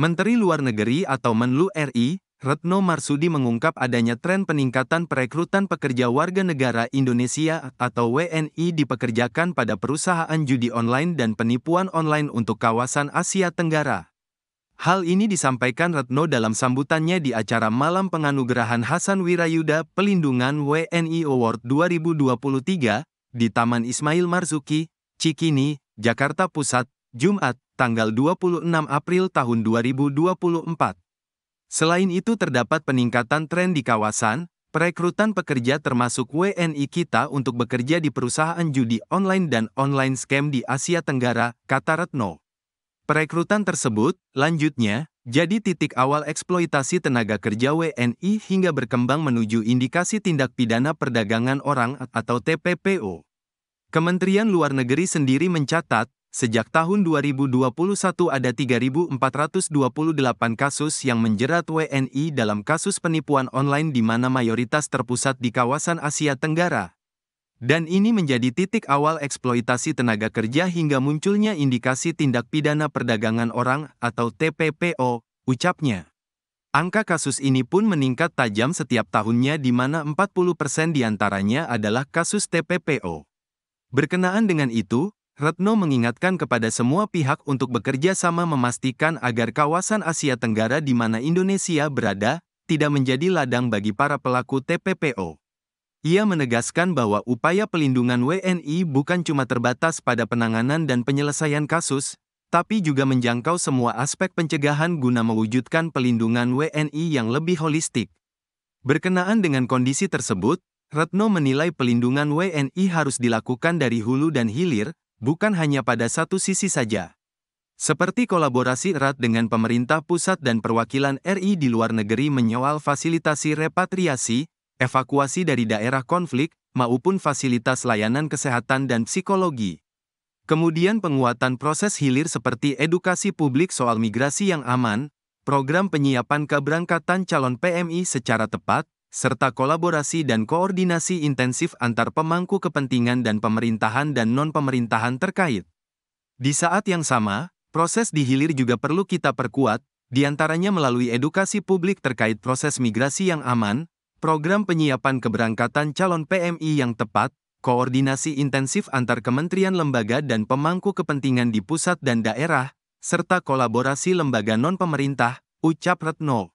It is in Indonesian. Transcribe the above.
Menteri Luar Negeri atau Menlu RI, Retno Marsudi mengungkap adanya tren peningkatan perekrutan pekerja warga negara Indonesia atau WNI dipekerjakan pada perusahaan judi online dan penipuan online untuk kawasan Asia Tenggara. Hal ini disampaikan Retno dalam sambutannya di acara Malam Penganugerahan Hasan Wirayuda Pelindungan WNI Award 2023 di Taman Ismail Marzuki, Cikini, Jakarta Pusat, Jumat, tanggal 26 April tahun 2024. Selain itu terdapat peningkatan tren di kawasan, perekrutan pekerja termasuk WNI kita untuk bekerja di perusahaan judi online dan online scam di Asia Tenggara, kata Retno. Perekrutan tersebut, lanjutnya, jadi titik awal eksploitasi tenaga kerja WNI hingga berkembang menuju indikasi tindak pidana perdagangan orang atau TPPO. Kementerian Luar Negeri sendiri mencatat, Sejak tahun 2021 ada 3.428 kasus yang menjerat WNI dalam kasus penipuan online di mana mayoritas terpusat di kawasan Asia Tenggara. Dan ini menjadi titik awal eksploitasi tenaga kerja hingga munculnya indikasi tindak pidana perdagangan orang atau TPPO, ucapnya. Angka kasus ini pun meningkat tajam setiap tahunnya di mana 40% persen diantaranya adalah kasus TPPO. Berkenaan dengan itu, Retno mengingatkan kepada semua pihak untuk bekerja sama memastikan agar kawasan Asia Tenggara di mana Indonesia berada, tidak menjadi ladang bagi para pelaku TPPO. Ia menegaskan bahwa upaya pelindungan WNI bukan cuma terbatas pada penanganan dan penyelesaian kasus, tapi juga menjangkau semua aspek pencegahan guna mewujudkan pelindungan WNI yang lebih holistik. Berkenaan dengan kondisi tersebut, Retno menilai pelindungan WNI harus dilakukan dari hulu dan hilir, bukan hanya pada satu sisi saja. Seperti kolaborasi erat dengan pemerintah pusat dan perwakilan RI di luar negeri menyoal fasilitasi repatriasi, evakuasi dari daerah konflik, maupun fasilitas layanan kesehatan dan psikologi. Kemudian penguatan proses hilir seperti edukasi publik soal migrasi yang aman, program penyiapan keberangkatan calon PMI secara tepat, serta kolaborasi dan koordinasi intensif antar pemangku kepentingan dan pemerintahan dan non-pemerintahan terkait. Di saat yang sama, proses di hilir juga perlu kita perkuat, diantaranya melalui edukasi publik terkait proses migrasi yang aman, program penyiapan keberangkatan calon PMI yang tepat, koordinasi intensif antar kementerian lembaga dan pemangku kepentingan di pusat dan daerah, serta kolaborasi lembaga non-pemerintah, ucap Retno.